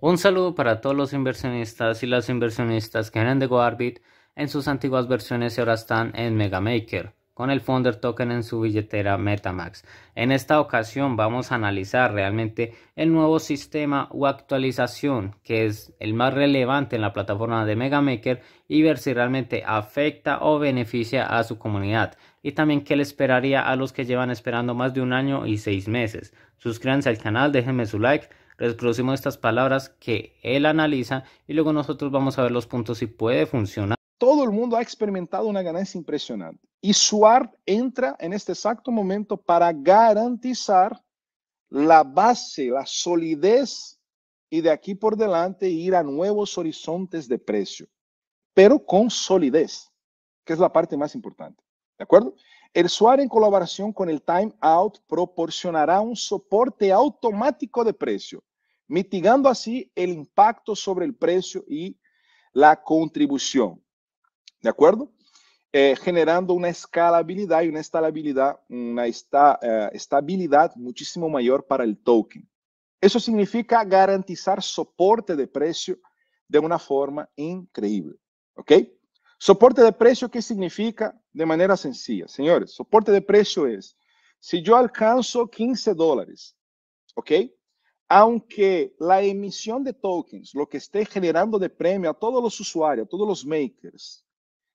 Un saludo para todos los inversionistas y las inversionistas que eran de GoArbit en sus antiguas versiones y ahora están en MegaMaker con el Founder Token en su billetera MetaMax. En esta ocasión vamos a analizar realmente el nuevo sistema o actualización que es el más relevante en la plataforma de MegaMaker y ver si realmente afecta o beneficia a su comunidad y también qué le esperaría a los que llevan esperando más de un año y seis meses. Suscríbanse al canal, déjenme su like Reproducimos estas palabras que él analiza y luego nosotros vamos a ver los puntos si puede funcionar. Todo el mundo ha experimentado una ganancia impresionante y SWART entra en este exacto momento para garantizar la base, la solidez y de aquí por delante ir a nuevos horizontes de precio, pero con solidez, que es la parte más importante. ¿De acuerdo? El SWAR en colaboración con el Time Out proporcionará un soporte automático de precio, mitigando así el impacto sobre el precio y la contribución. ¿De acuerdo? Eh, generando una escalabilidad y una estabilidad, una eh, estabilidad muchísimo mayor para el token. Eso significa garantizar soporte de precio de una forma increíble. ¿Ok? Soporte de precio, ¿qué significa? de manera sencilla. señores, soporte de precio es, si yo alcanzo 15 dólares, ok? Aunque la emisión de tokens, lo que esté generando de premio a todos los usuarios, a todos los makers,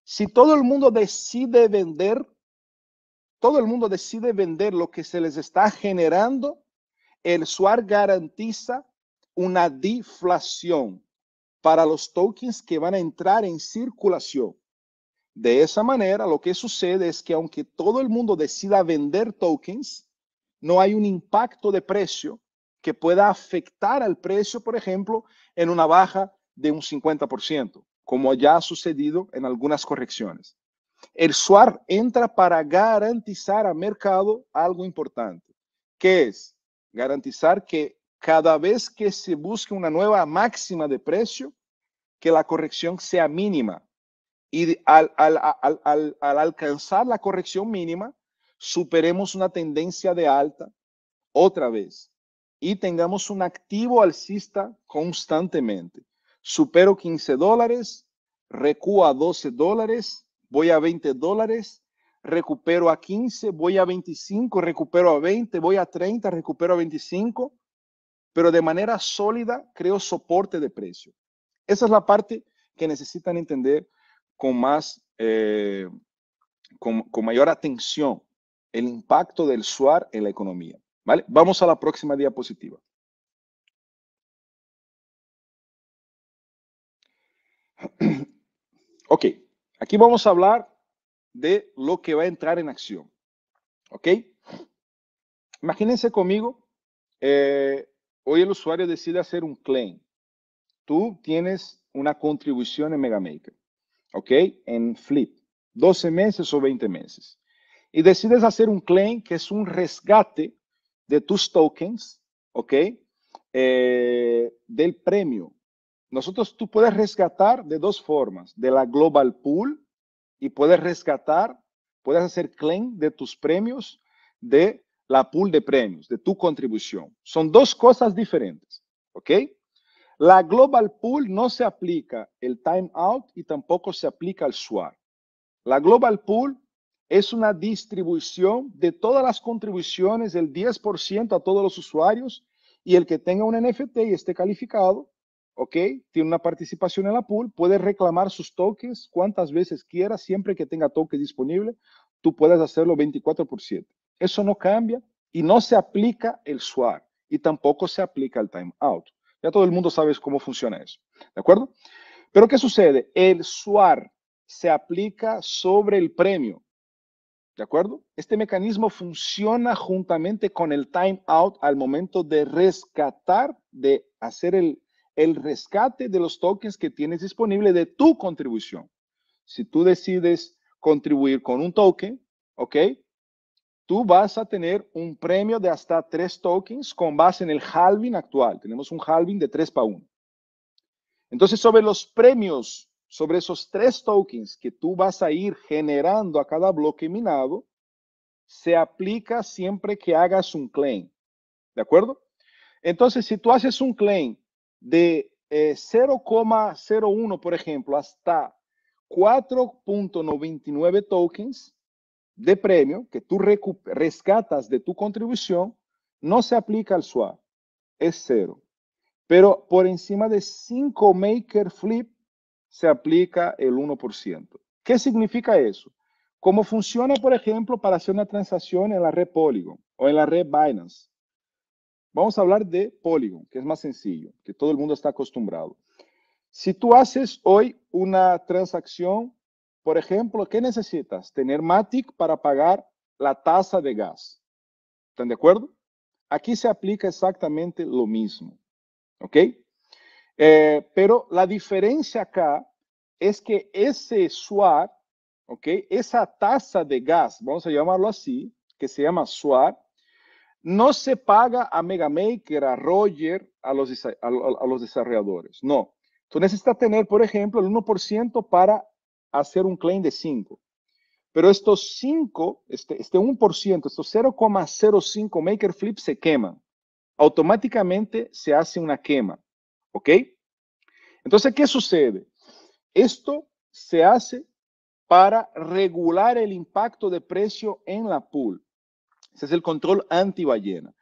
si todo el mundo decide vender, todo el mundo decide vender lo que se les está generando, el SUAR garantiza una deflación para los tokens que van a entrar en circulación. De esa manera, lo que sucede es que aunque todo el mundo decida vender tokens, no hay un impacto de precio que pueda afectar al precio, por ejemplo, en una baja de un 50%, como ya ha sucedido en algunas correcciones. El SWAR entra para garantizar al mercado algo importante, que es garantizar que cada vez que se busque una nueva máxima de precio, que la corrección sea mínima y al, al, alcanzar la corrección mínima, superemos una tendencia de alta otra vez y tengamos un activo alcista constantemente. Supero 15 dólares, recuo a 12 dólares, voy a 20 dólares, recupero a 15, voy a 25, recupero a 20, voy a 30, recupero a 25, pero de manera sólida creo soporte de precio. Esa es la parte que necesitan entender con más, eh, con, mayor atención el impacto del SUAR en la economía. ¿vale? Vamos a la próxima diapositiva. Ok, aquí vamos a hablar de lo que va a entrar en acción. ¿Ok? Imagínense conmigo, eh, hoy el usuario decide hacer un claim. Tú tienes una contribución en Megamaker. ¿ok? En flip, 12 meses o 20 meses. Y decides hacer un claim que es un rescate de tus tokens, ¿ok? Eh, del premio. Nosotros tú puedes rescatar de dos formas, de la global pool y puedes rescatar, puedes hacer claim de tus premios de la pool de premios, de tu contribución. Son dos cosas diferentes, ¿ok? La Global Pool no se aplica el timeout y tampoco se aplica el SWAR. La Global Pool es una distribución de todas las contribuciones, del 10% a todos los usuarios y el que tenga un NFT y esté calificado, ¿ok? Tiene una participación en la pool, puede reclamar sus tokens cuantas veces quiera, siempre que tenga tokens disponible, tú puedes hacerlo 24%. Eso no cambia y no se aplica el SWAR y tampoco se aplica el timeout. Ya todo el mundo sabe cómo funciona eso, ¿de acuerdo? Pero ¿qué sucede? El SUAR se aplica sobre el premio, ¿de acuerdo? Este mecanismo funciona juntamente con el timeout al momento de rescatar, de hacer el, rescate de los tokens que tienes disponible de tu contribución. Si tú decides contribuir con un token, ¿ok? tú vas a tener un premio de hasta tres tokens con base en el halving actual. Tenemos un halving de 3 para 1. Entonces, sobre los premios, sobre esos tres tokens que tú vas a ir generando a cada bloque minado, se aplica siempre que hagas un claim. ¿De acuerdo? Entonces, si tú haces un claim de 0,01, eh, por ejemplo, hasta 4.99 tokens, de premio que tú rescatas de tu contribución no se aplica al swap, es cero. Pero por encima de 5 maker flip se aplica el 1%. ¿Qué significa eso? cómo funciona, por ejemplo, para hacer una transacción en la red Polygon o en la red Binance. Vamos a hablar de Polygon, que es más sencillo, que todo el mundo está acostumbrado. Si tú haces hoy una transacción por ejemplo, ¿qué necesitas? Tener Matic para pagar la tasa de gas. ¿Están de acuerdo? Aquí se aplica exactamente lo mismo. ¿Ok? Eh, pero la diferencia acá es que ese SWAR, ¿ok? Esa tasa de gas, vamos a llamarlo así, que se llama SWAR, no se paga a Megamaker, a Roger, a los, a los desarrolladores. No. Tú necesitas tener, por ejemplo, el 1% para hacer un claim de 5. Pero estos 5, este, este 1%, estos 0,05 maker flip se queman. Automáticamente se hace una quema. ¿Ok? Entonces, ¿qué sucede? Esto se hace para regular el impacto de precio en la pool. Ese es el control anti-ballena.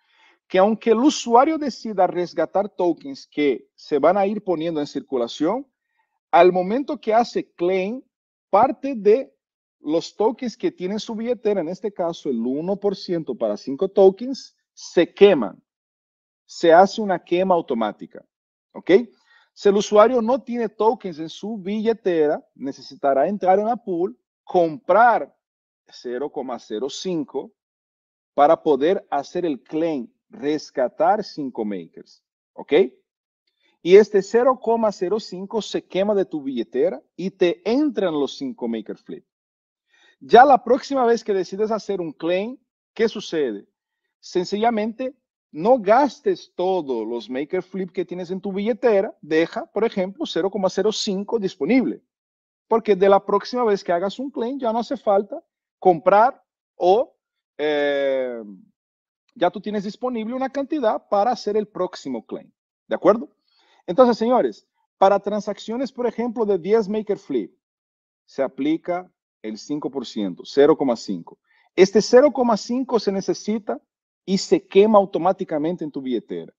Que aunque el usuario decida resgatar tokens que se van a ir poniendo en circulación, al momento que hace claim, parte de los tokens que tienen su billetera, en este caso el 1% para 5 tokens, se queman. Se hace una quema automática. ¿Ok? Si el usuario no tiene tokens en su billetera, necesitará entrar en la pool, comprar 0,05 para poder hacer el claim, rescatar 5 makers. ¿Ok? y este 0,05 se quema de tu billetera y te entran los 5 Maker Flip. Ya la próxima vez que decides hacer un claim, ¿qué sucede? Sencillamente, no gastes todos los Maker Flip que tienes en tu billetera, deja, por ejemplo, 0,05 disponible. Porque de la próxima vez que hagas un claim ya no hace falta comprar o eh, ya tú tienes disponible una cantidad para hacer el próximo claim. ¿De acuerdo? Entonces, señores, para transacciones, por ejemplo, de 10 Maker Flip, se aplica el 5%, 0,5. Este 0,5 se necesita y se quema automáticamente en tu billetera.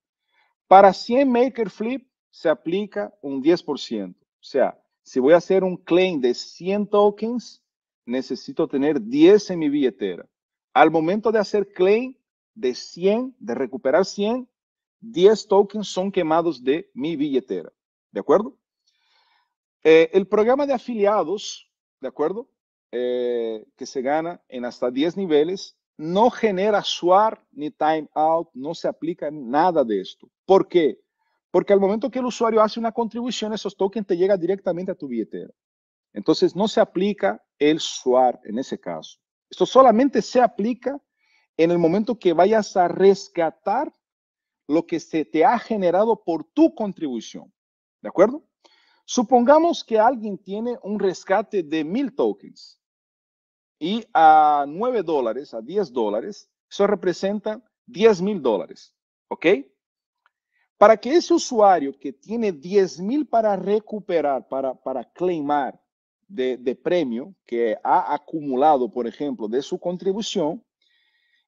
Para 100 Maker Flip, se aplica un 10%. O sea, si voy a hacer un claim de 100 tokens, necesito tener 10 en mi billetera. Al momento de hacer claim de 100, de recuperar 100, 10 tokens son quemados de mi billetera. ¿De acuerdo? Eh, el programa de afiliados, ¿de acuerdo? Eh, que se gana en hasta 10 niveles, no genera SWAR ni timeout, no se aplica nada de esto. ¿Por qué? Porque al momento que el usuario hace una contribución, esos tokens te llegan directamente a tu billetera. Entonces no se aplica el SWAR en ese caso. Esto solamente se aplica en el momento que vayas a rescatar lo que se te ha generado por tu contribución. ¿De acuerdo? Supongamos que alguien tiene un rescate de mil tokens y a 9 dólares, a 10 dólares, eso representa diez mil dólares. ¿Ok? Para que ese usuario que tiene diez mil para recuperar, para, para claimar de, de premio que ha acumulado, por ejemplo, de su contribución,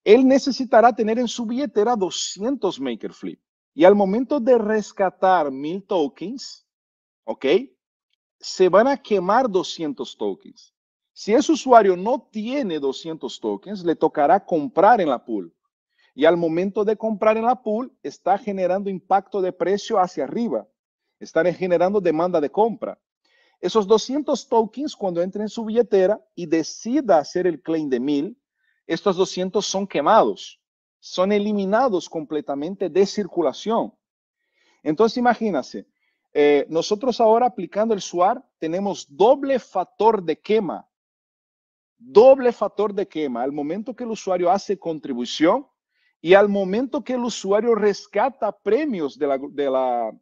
él necesitará tener en su billetera 200 Maker Flip. Y al momento de rescatar 1000 tokens, ¿ok? Se van a quemar 200 tokens. Si ese usuario no tiene 200 tokens, le tocará comprar en la pool. Y al momento de comprar en la pool, está generando impacto de precio hacia arriba. Está generando demanda de compra. Esos 200 tokens, cuando entre en su billetera y decida hacer el claim de 1000, estos 200 son quemados, son eliminados completamente de circulación. Entonces, imagínense, eh, nosotros ahora aplicando el SUAR tenemos doble factor de quema, doble factor de quema, al momento que el usuario hace contribución y al momento que el usuario rescata premios de la,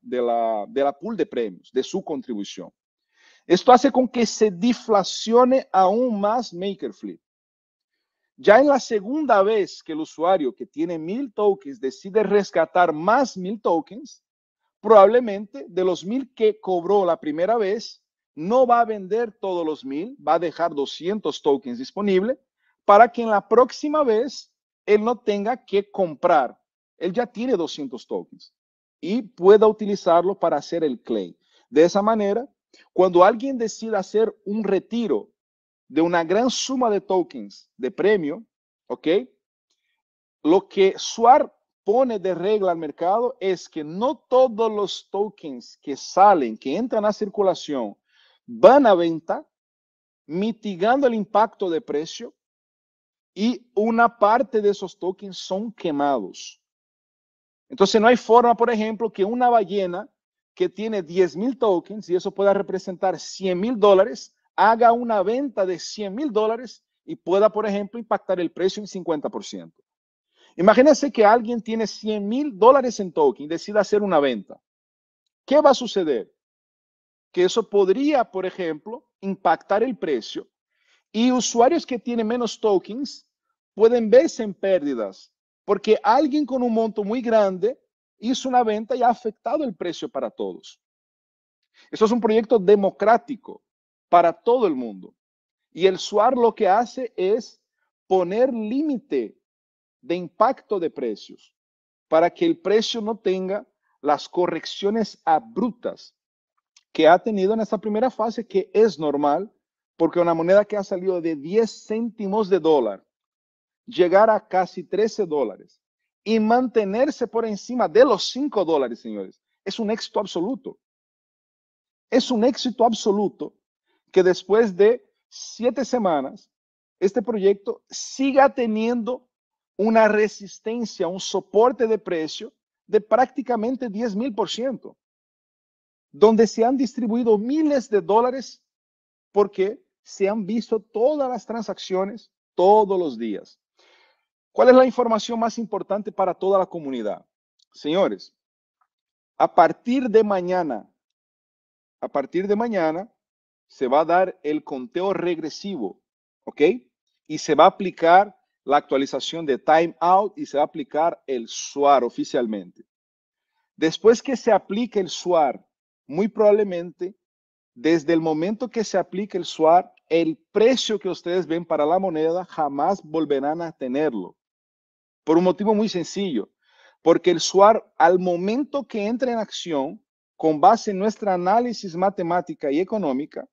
de la, pool de premios, de su contribución. Esto hace con que se diflacione aún más MakerFlip. Ya en la segunda vez que el usuario que tiene mil tokens decide rescatar más mil tokens, probablemente de los mil que cobró la primera vez, no va a vender todos los mil, va a dejar 200 tokens disponibles para que en la próxima vez él no tenga que comprar. Él ya tiene 200 tokens y pueda utilizarlo para hacer el claim. De esa manera, cuando alguien decida hacer un retiro de una gran suma de tokens de premio, ¿ok? Lo que suar pone de regla al mercado es que no todos los tokens que salen, que entran a circulación, van a venta, mitigando el impacto de precio, y una parte de esos tokens son quemados. Entonces no hay forma, por ejemplo, que una ballena que tiene 10 mil tokens, y eso pueda representar 100 mil dólares, haga una venta de 100 mil dólares y pueda, por ejemplo, impactar el precio en 50%. Imagínense que alguien tiene 100 mil dólares en token y decida hacer una venta. ¿Qué va a suceder? Que eso podría, por ejemplo, impactar el precio y usuarios que tienen menos tokens pueden verse en pérdidas porque alguien con un monto muy grande hizo una venta y ha afectado el precio para todos. Eso es un proyecto democrático para todo el mundo. Y el SUAR lo que hace es poner límite de impacto de precios para que el precio no tenga las correcciones abruptas que ha tenido en esta primera fase, que es normal, porque una moneda que ha salido de 10 céntimos de dólar, llegar a casi 13 dólares y mantenerse por encima de los 5 dólares, señores, es un éxito absoluto. Es un éxito absoluto que después de siete semanas, este proyecto siga teniendo una resistencia, un soporte de precio de prácticamente 10 mil por ciento, donde se han distribuido miles de dólares porque se han visto todas las transacciones todos los días. ¿Cuál es la información más importante para toda la comunidad? Señores, a partir de mañana, a partir de mañana, se va a dar el conteo regresivo, ¿ok? Y se va a aplicar la actualización de timeout y se va a aplicar el SUAR oficialmente. Después que se aplique el SUAR, muy probablemente, desde el momento que se aplique el SUAR, el precio que ustedes ven para la moneda jamás volverán a tenerlo. Por un motivo muy sencillo, porque el SUAR al momento que entra en acción, con base en nuestra análisis matemática y económica,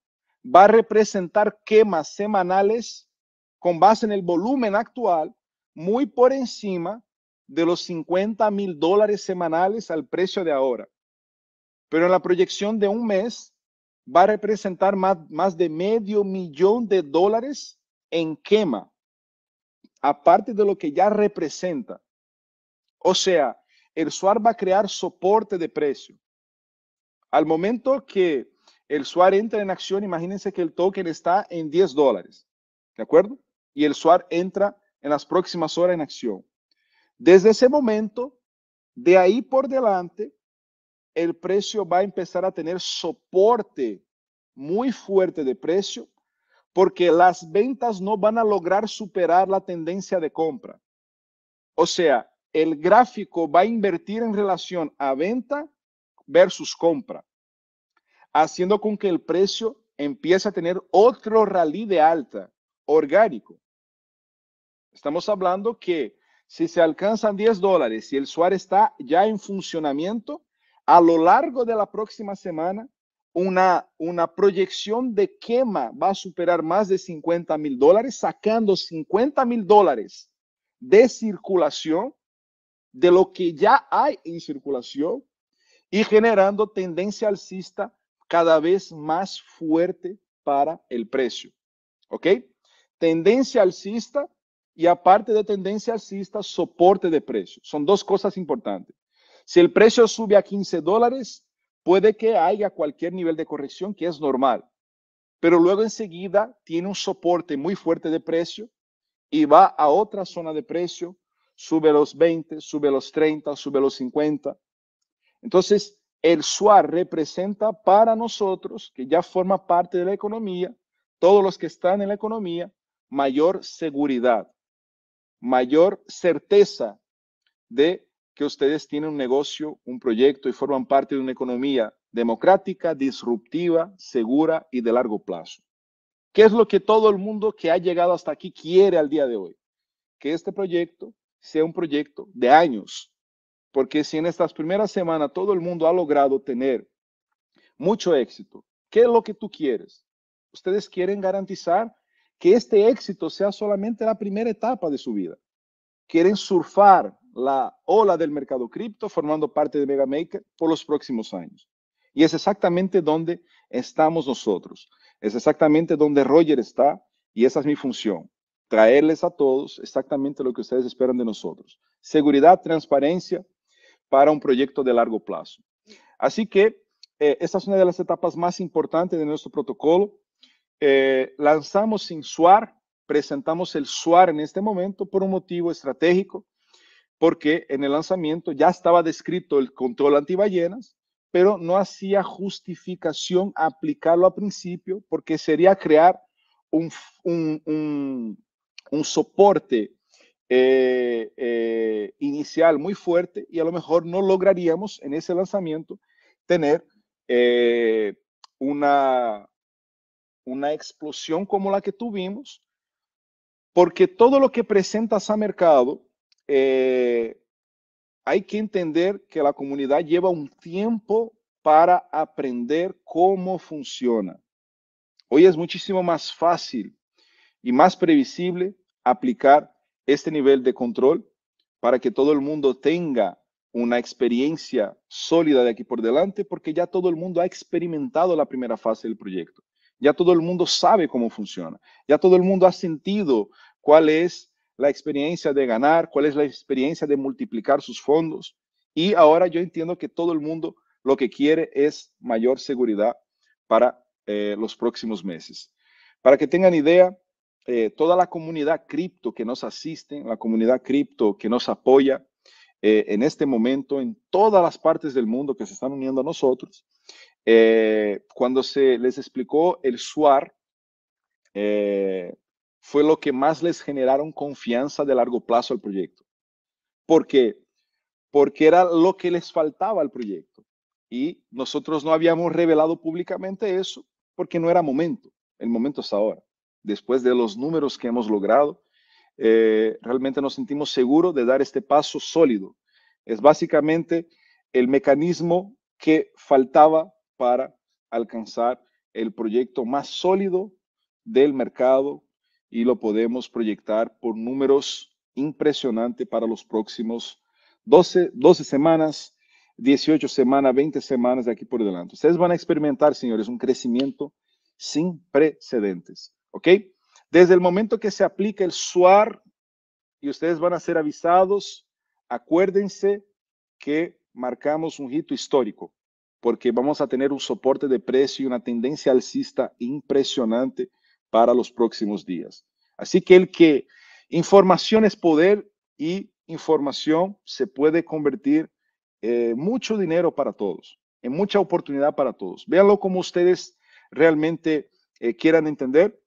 va a representar quemas semanales con base en el volumen actual, muy por encima de los 50 mil dólares semanales al precio de ahora. Pero en la proyección de un mes va a representar más, más de medio millón de dólares en quema, aparte de lo que ya representa. O sea, el SUAR va a crear soporte de precio. Al momento que el SWAR entra en acción, imagínense que el token está en 10 dólares, ¿de acuerdo? Y el SWAR entra en las próximas horas en acción. Desde ese momento, de ahí por delante, el precio va a empezar a tener soporte muy fuerte de precio porque las ventas no van a lograr superar la tendencia de compra. O sea, el gráfico va a invertir en relación a venta versus compra haciendo con que el precio empiece a tener otro rally de alta orgánico. Estamos hablando que si se alcanzan 10 dólares y el SUAR está ya en funcionamiento, a lo largo de la próxima semana, una, una proyección de quema va a superar más de 50 mil dólares, sacando 50 mil dólares de circulación de lo que ya hay en circulación y generando tendencia alcista cada vez más fuerte para el precio. ¿Ok? Tendencia alcista y aparte de tendencia alcista, soporte de precio. Son dos cosas importantes. Si el precio sube a 15 dólares, puede que haya cualquier nivel de corrección que es normal, pero luego enseguida tiene un soporte muy fuerte de precio y va a otra zona de precio, sube los 20, sube los 30, sube los 50. Entonces, el SUAR representa para nosotros, que ya forma parte de la economía, todos los que están en la economía, mayor seguridad, mayor certeza de que ustedes tienen un negocio, un proyecto y forman parte de una economía democrática, disruptiva, segura y de largo plazo. ¿Qué es lo que todo el mundo que ha llegado hasta aquí quiere al día de hoy? Que este proyecto sea un proyecto de años, porque si en estas primeras semanas todo el mundo ha logrado tener mucho éxito, ¿qué es lo que tú quieres? Ustedes quieren garantizar que este éxito sea solamente la primera etapa de su vida. Quieren surfar la ola del mercado cripto formando parte de Megamaker por los próximos años. Y es exactamente donde estamos nosotros. Es exactamente donde Roger está y esa es mi función. Traerles a todos exactamente lo que ustedes esperan de nosotros. Seguridad, transparencia, para un proyecto de largo plazo. Así que eh, esta es una de las etapas más importantes de nuestro protocolo. Eh, lanzamos sin SUAR, presentamos el SUAR en este momento por un motivo estratégico, porque en el lanzamiento ya estaba descrito el control antiballenas, pero no hacía justificación aplicarlo al principio, porque sería crear un, un, un, un soporte eh, eh, inicial muy fuerte y a lo mejor no lograríamos en ese lanzamiento tener eh, una, una explosión como la que tuvimos, porque todo lo que presentas a mercado, hay que entender que la comunidad lleva un tiempo para aprender cómo funciona. Hoy es muchísimo más fácil y más previsible aplicar este nivel de control para que todo el mundo tenga una experiencia sólida de aquí por delante, porque ya todo el mundo ha experimentado la primera fase del proyecto. Ya todo el mundo sabe cómo funciona. Ya todo el mundo ha sentido cuál es la experiencia de ganar, cuál es la experiencia de multiplicar sus fondos. Y ahora yo entiendo que todo el mundo lo que quiere es mayor seguridad para eh, los próximos meses. Para que tengan idea, eh, toda la comunidad cripto que nos asiste, la comunidad cripto que nos apoya eh, en este momento en todas las partes del mundo que se están uniendo a nosotros. Eh, cuando se les explicó el SUAR, fue lo que más les generaron confianza de largo plazo al proyecto. ¿Por qué? Porque era lo que les faltaba al proyecto. Y nosotros no habíamos revelado públicamente eso porque no era momento. El momento es ahora después de los números que hemos logrado, eh, realmente nos sentimos seguros de dar este paso sólido. Es básicamente el mecanismo que faltaba para alcanzar el proyecto más sólido del mercado y lo podemos proyectar por números impresionantes para los próximos 12, 12 semanas, 18 semanas, 20 semanas de aquí por delante. Ustedes van a experimentar, señores, un crecimiento sin precedentes. Desde el momento que se aplica el SUAR y ustedes van a ser avisados, acuérdense que marcamos un hito histórico, porque vamos a tener un soporte de precio y una tendencia alcista impresionante para los próximos días. Así que el que información es poder y información se puede convertir eh, mucho dinero para todos, en mucha oportunidad para todos. Véanlo como ustedes realmente eh, quieran entender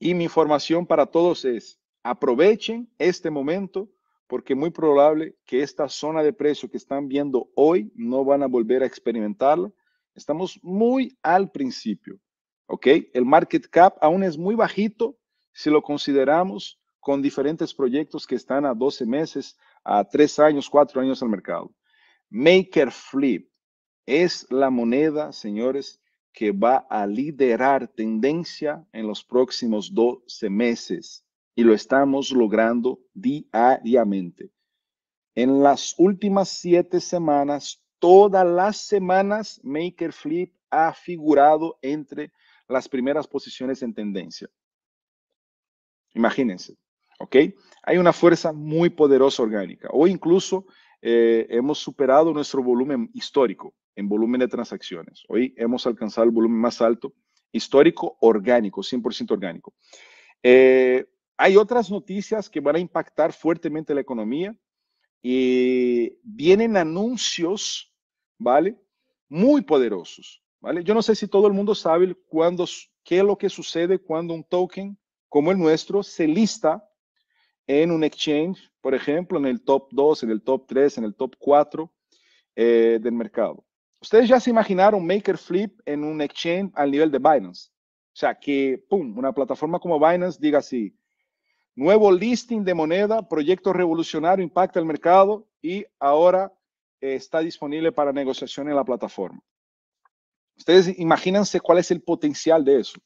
y mi información para todos es, aprovechen este momento porque muy probable que esta zona de precio que están viendo hoy no van a volver a experimentarla. Estamos muy al principio, ¿ok? El market cap aún es muy bajito si lo consideramos con diferentes proyectos que están a 12 meses, a 3 años, 4 años al mercado. Maker Flip es la moneda, señores, que va a liderar tendencia en los próximos 12 meses y lo estamos logrando diariamente. En las últimas siete semanas, todas las semanas, Maker Flip ha figurado entre las primeras posiciones en tendencia. Imagínense, ¿ok? Hay una fuerza muy poderosa orgánica. Hoy incluso eh, hemos superado nuestro volumen histórico en volumen de transacciones. Hoy hemos alcanzado el volumen más alto histórico orgánico, 100% orgánico. Eh, hay otras noticias que van a impactar fuertemente la economía y vienen anuncios, ¿vale? Muy poderosos, ¿vale? Yo no sé si todo el mundo sabe cuándo, qué es lo que sucede cuando un token como el nuestro se lista en un exchange, por ejemplo, en el top 2, en el top 3, en el top 4 eh, del mercado. Ustedes ya se imaginaron Maker Flip en un exchange al nivel de Binance. O sea, que, pum, una plataforma como Binance diga así, nuevo listing de moneda, proyecto revolucionario, impacta el mercado y ahora eh, está disponible para negociación en la plataforma. Ustedes imagínense cuál es el potencial de eso.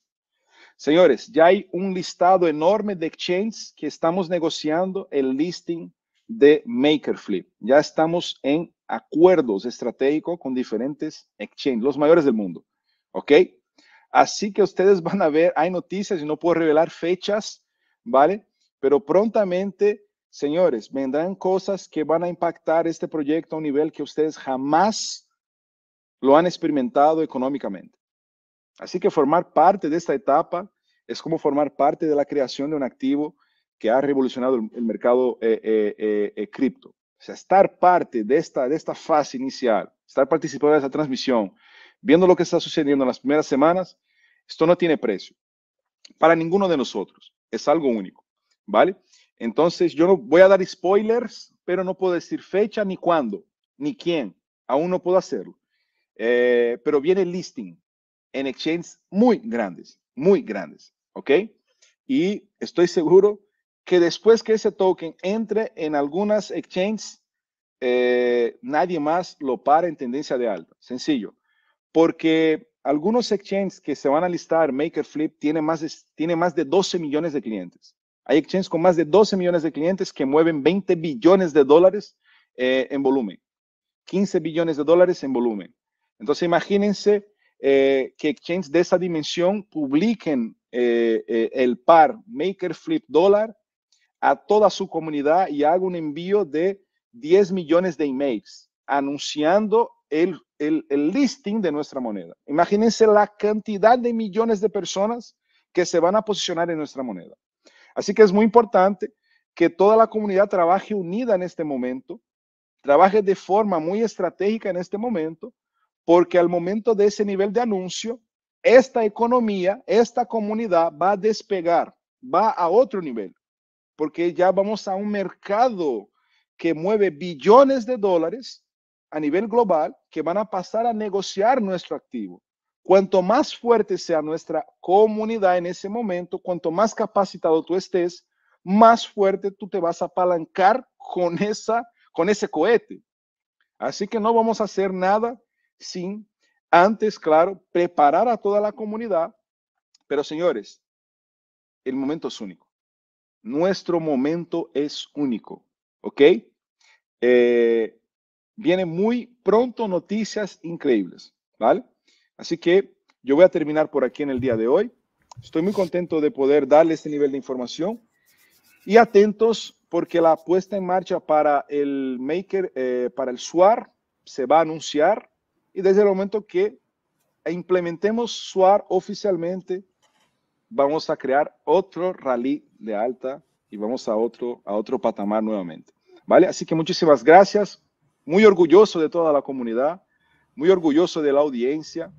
Señores, ya hay un listado enorme de exchanges que estamos negociando el listing de MakerFlip. Ya estamos en acuerdos estratégicos con diferentes exchanges, los mayores del mundo. ¿Ok? Así que ustedes van a ver, hay noticias y no puedo revelar fechas, ¿vale? Pero prontamente, señores, vendrán cosas que van a impactar este proyecto a un nivel que ustedes jamás lo han experimentado económicamente. Así que formar parte de esta etapa es como formar parte de la creación de un activo que ha revolucionado el, mercado eh, eh, eh, cripto. O sea, estar parte de esta, de esta fase inicial, estar participando de esa transmisión, viendo lo que está sucediendo en las primeras semanas, esto no tiene precio para ninguno de nosotros. Es algo único, ¿vale? Entonces, yo no voy a dar spoilers, pero no puedo decir fecha, ni cuándo, ni quién. Aún no puedo hacerlo. Eh, pero viene listing en exchanges muy grandes, muy grandes, ¿ok? Y estoy seguro que después que ese token entre en algunas exchanges, eh, nadie más lo para en tendencia de alta. Sencillo. Porque algunos exchanges que se van a listar, Maker tiene más tiene más de 12 millones de clientes. Hay exchanges con más de 12 millones de clientes que mueven 20 billones de dólares eh, en volumen. 15 billones de dólares en volumen. Entonces, imagínense eh, que exchanges de esa dimensión publiquen el par Maker Flip dólar a toda su comunidad y haga un envío de 10 millones de emails anunciando el, el, listing de nuestra moneda. Imagínense la cantidad de millones de personas que se van a posicionar en nuestra moneda. Así que es muy importante que toda la comunidad trabaje unida en este momento, trabaje de forma muy estratégica en este momento, porque al momento de ese nivel de anuncio, esta economía, esta comunidad va a despegar, va a otro nivel porque ya vamos a un mercado que mueve billones de dólares a nivel global que van a pasar a negociar nuestro activo. Cuanto más fuerte sea nuestra comunidad en ese momento, cuanto más capacitado tú estés, más fuerte tú te vas a apalancar con, esa, con ese cohete. Así que no vamos a hacer nada sin antes, claro, preparar a toda la comunidad. Pero señores, el momento es único. Nuestro momento es único, ¿ok? Eh, vienen muy pronto noticias increíbles, ¿vale? Así que yo voy a terminar por aquí en el día de hoy. Estoy muy contento de poder darle este nivel de información y atentos porque la puesta en marcha para el Maker, eh, para el SWAR, se va a anunciar y desde el momento que implementemos SWAR oficialmente, vamos a crear otro rally de alta y vamos a otro, a otro patamar nuevamente. ¿Vale? Así que muchísimas gracias. Muy orgulloso de toda la comunidad, muy orgulloso de la audiencia,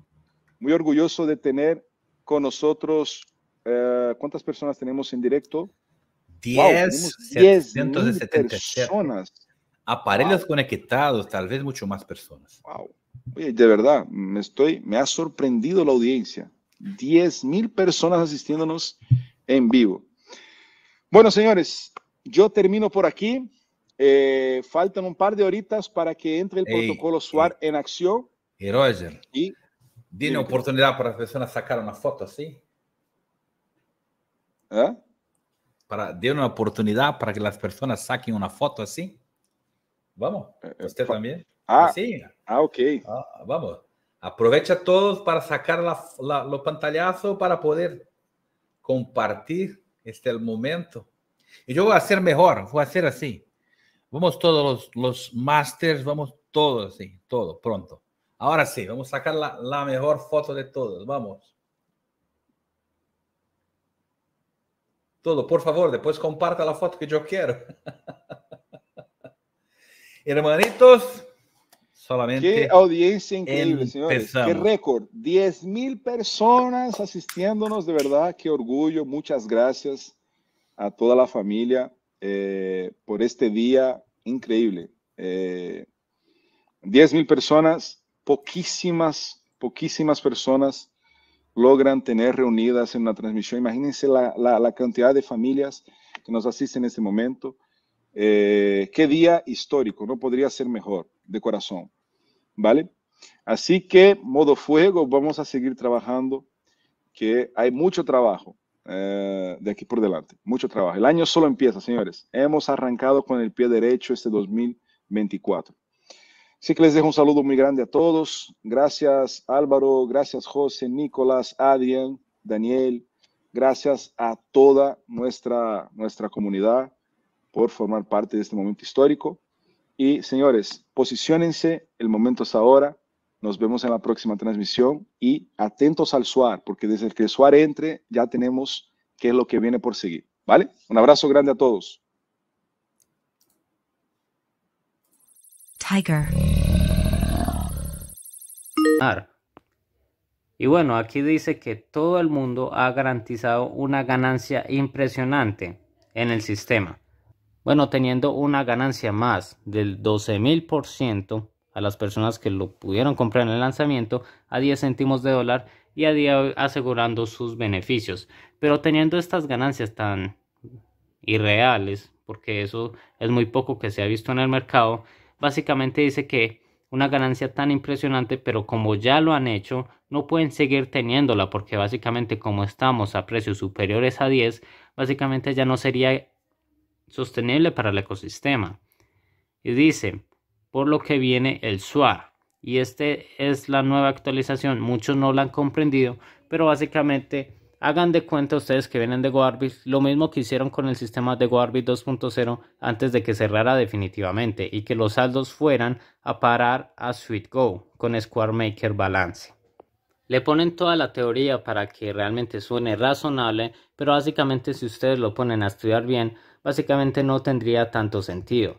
muy orgulloso de tener con nosotros, eh, ¿cuántas personas tenemos en directo? 10, wow, personas. Aparelos conectados, tal vez mucho más personas. Wow. Oye, de verdad, me, estoy, me ha sorprendido la audiencia. 10 mil personas asistiéndonos en vivo. Bueno, señores, yo termino por aquí. Eh, faltan un par de horitas para que entre el protocolo SWAR en acción. Y Roger, y, tiene oportunidad para las personas sacar una foto, así? ¿Ah? Para, de una oportunidad para que las personas saquen una foto así. Vamos, eh, eh, usted también. Ah, sí. Ah, ok. Ah, vamos. Aprovecha todos para sacar los pantallazos para poder compartir este momento. Y yo voy a hacer mejor, voy a hacer así. Vamos todos los, másters, masters, vamos todos así, todo, pronto. Ahora sí, vamos a sacar la, la mejor foto de todos, vamos. Todo, por favor, después comparta la foto que yo quiero. Hermanitos, solamente. Qué audiencia increíble, señores. Qué récord. diez mil personas asistiéndonos, de verdad, qué orgullo. Muchas gracias a toda la familia eh, por este día increíble. Eh, mil personas, poquísimas, poquísimas personas logran tener reunidas en una transmisión. Imagínense la, la, cantidad de familias que nos asisten en este momento. Eh, qué día histórico, no podría ser mejor de corazón, ¿vale? Así que, modo fuego, vamos a seguir trabajando, que hay mucho trabajo eh, de aquí por delante, mucho trabajo. El año solo empieza, señores. Hemos arrancado con el pie derecho este 2024. Así que les dejo un saludo muy grande a todos. Gracias Álvaro, gracias José, Nicolás, Adrián, Daniel. Gracias a toda nuestra, nuestra comunidad por formar parte de este momento histórico. Y señores, posiciónense, el momento es ahora. Nos vemos en la próxima transmisión y atentos al SUAR, porque desde que el SUAR entre ya tenemos qué es lo que viene por seguir. ¿Vale? Un abrazo grande a todos. Tiger. Y bueno, aquí dice que todo el mundo ha garantizado una ganancia impresionante en el sistema bueno, teniendo una ganancia más del 12.000% a las personas que lo pudieron comprar en el lanzamiento a 10 céntimos de dólar y a día asegurando sus beneficios. Pero teniendo estas ganancias tan irreales, porque eso es muy poco que se ha visto en el mercado, básicamente dice que una ganancia tan impresionante, pero como ya lo han hecho, no pueden seguir teniéndola porque básicamente como estamos a precios superiores a 10, básicamente ya no sería sostenible para el ecosistema. Y dice, por lo que viene el SWAR. Y esta es la nueva actualización. Muchos no la han comprendido, pero básicamente hagan de cuenta ustedes que vienen de GoArbit. lo mismo que hicieron con el sistema de GoArbit 2.0 antes de que cerrara definitivamente y que los saldos fueran a parar a SweetGo con SquareMaker Balance. Le ponen toda la teoría para que realmente suene razonable, pero básicamente si ustedes lo ponen a estudiar bien, básicamente no tendría tanto sentido.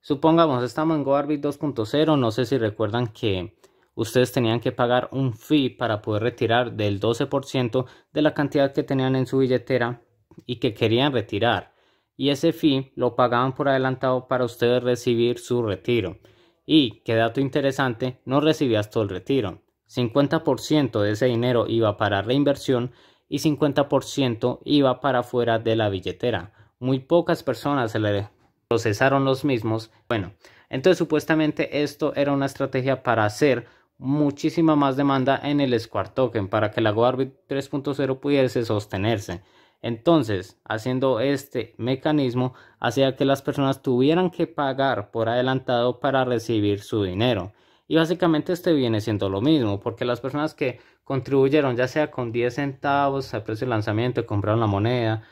Supongamos, estamos en GoArbit 2.0, no sé si recuerdan que ustedes tenían que pagar un fee para poder retirar del 12% de la cantidad que tenían en su billetera y que querían retirar. Y ese fee lo pagaban por adelantado para ustedes recibir su retiro. Y, qué dato interesante, no recibías todo el retiro. 50% de ese dinero iba para inversión y 50% iba para fuera de la billetera muy pocas personas se le procesaron los mismos. Bueno, entonces supuestamente esto era una estrategia para hacer muchísima más demanda en el Square Token para que la GoArbit 3.0 pudiese sostenerse. Entonces, haciendo este mecanismo, hacía que las personas tuvieran que pagar por adelantado para recibir su dinero. Y básicamente este viene siendo lo mismo, porque las personas que contribuyeron, ya sea con 10 centavos al precio de lanzamiento, y compraron la moneda,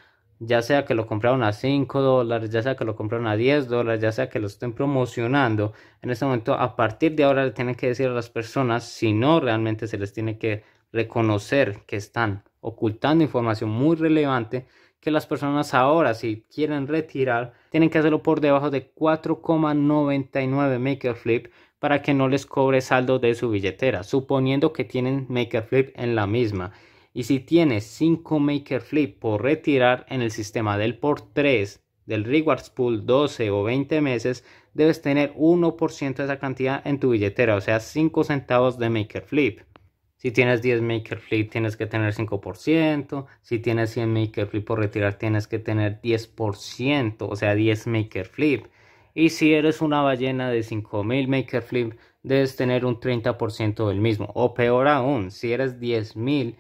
ya sea que lo compraron a 5 dólares, ya sea que lo compraron a 10 dólares, ya sea que lo estén promocionando, en este momento a partir de ahora le tienen que decir a las personas si no realmente se les tiene que reconocer que están ocultando información muy relevante que las personas ahora si quieren retirar tienen que hacerlo por debajo de 4,99 maker flip para que no les cobre saldo de su billetera suponiendo que tienen maker en la misma y si tienes 5 Maker Flip por retirar en el sistema del por 3 del Rewards Pool 12 o 20 meses, debes tener 1% de esa cantidad en tu billetera, o sea, 5 centavos de Maker Flip. Si tienes 10 Maker Flip, tienes que tener 5%. Si tienes 100 Maker Flip por retirar, tienes que tener 10%, o sea, 10 Maker Flip. Y si eres una ballena de 5000 Maker Flip, debes tener un 30% del mismo. O peor aún, si eres 10.000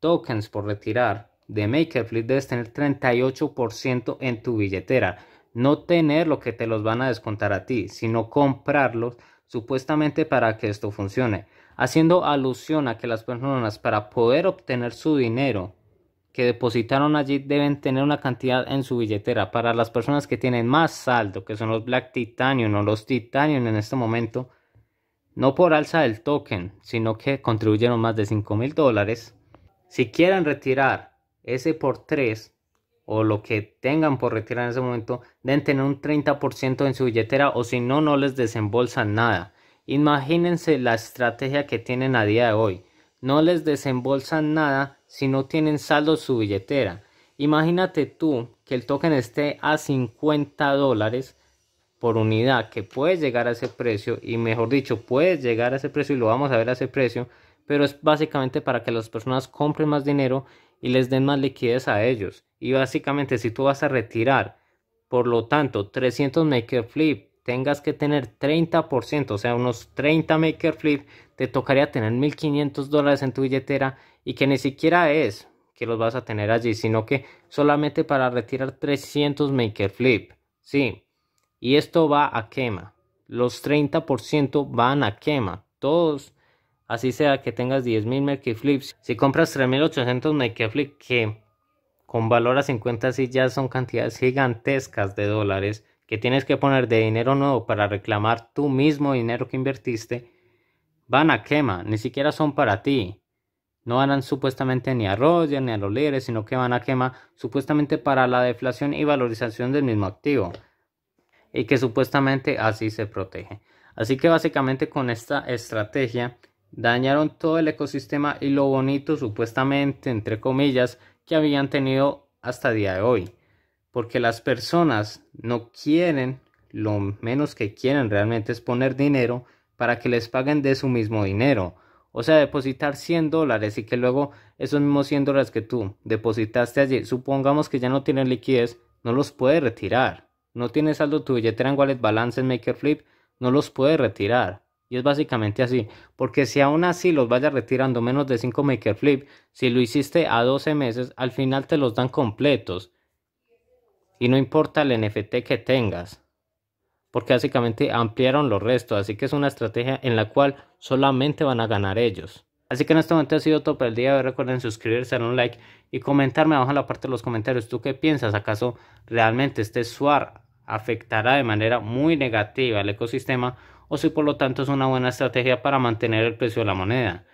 tokens por retirar de Makerflip debes tener 38% en tu billetera. No tener lo que te los van a descontar a ti, sino comprarlos supuestamente para que esto funcione. Haciendo alusión a que las personas para poder obtener su dinero que depositaron allí deben tener una cantidad en su billetera. Para las personas que tienen más saldo, que son los Black Titanium o los Titanium en este momento, no por alza del token, sino que contribuyeron más de 5 mil dólares si quieren retirar ese por 3 o lo que tengan por retirar en ese momento, deben tener un 30% en su billetera o si no, no les desembolsan nada. Imagínense la estrategia que tienen a día de hoy. No les desembolsan nada si no tienen saldo su billetera. Imagínate tú que el token esté a 50 dólares por unidad, que puede llegar a ese precio, y mejor dicho, puede llegar a ese precio, y lo vamos a ver a ese precio, pero es básicamente para que las personas compren más dinero y les den más liquidez a ellos. Y básicamente si tú vas a retirar, por lo tanto, 300 Maker Flip, tengas que tener 30%, o sea, unos 30 Maker Flip, te tocaría tener 1500 dólares en tu billetera y que ni siquiera es que los vas a tener allí, sino que solamente para retirar 300 Maker Flip. Sí, y esto va a quema. Los 30% van a quema. Todos Así sea que tengas 10.000 flips, Si compras 3.800 Flips que con valor a 50 sí ya son cantidades gigantescas de dólares que tienes que poner de dinero nuevo para reclamar tu mismo dinero que invertiste, van a quema, ni siquiera son para ti. No van supuestamente ni a Roger ni a los líderes, sino que van a quema supuestamente para la deflación y valorización del mismo activo. Y que supuestamente así se protege. Así que básicamente con esta estrategia Dañaron todo el ecosistema y lo bonito supuestamente, entre comillas, que habían tenido hasta el día de hoy. Porque las personas no quieren, lo menos que quieren realmente es poner dinero para que les paguen de su mismo dinero. O sea, depositar 100 dólares y que luego esos mismos 100 dólares que tú depositaste allí, supongamos que ya no tienen liquidez, no los puede retirar. No tienes saldo tu billetera en Wallet Balance en Maker Flip, no los puede retirar. Y es básicamente así, porque si aún así los vayas retirando menos de 5 maker flip, si lo hiciste a 12 meses, al final te los dan completos. Y no importa el NFT que tengas, porque básicamente ampliaron los restos, así que es una estrategia en la cual solamente van a ganar ellos. Así que en este momento ha sido todo para el día Recuerden suscribirse, dar un like y comentarme abajo en la parte de los comentarios. ¿Tú qué piensas? ¿Acaso realmente este SWAR afectará de manera muy negativa al ecosistema? o si por lo tanto es una buena estrategia para mantener el precio de la moneda.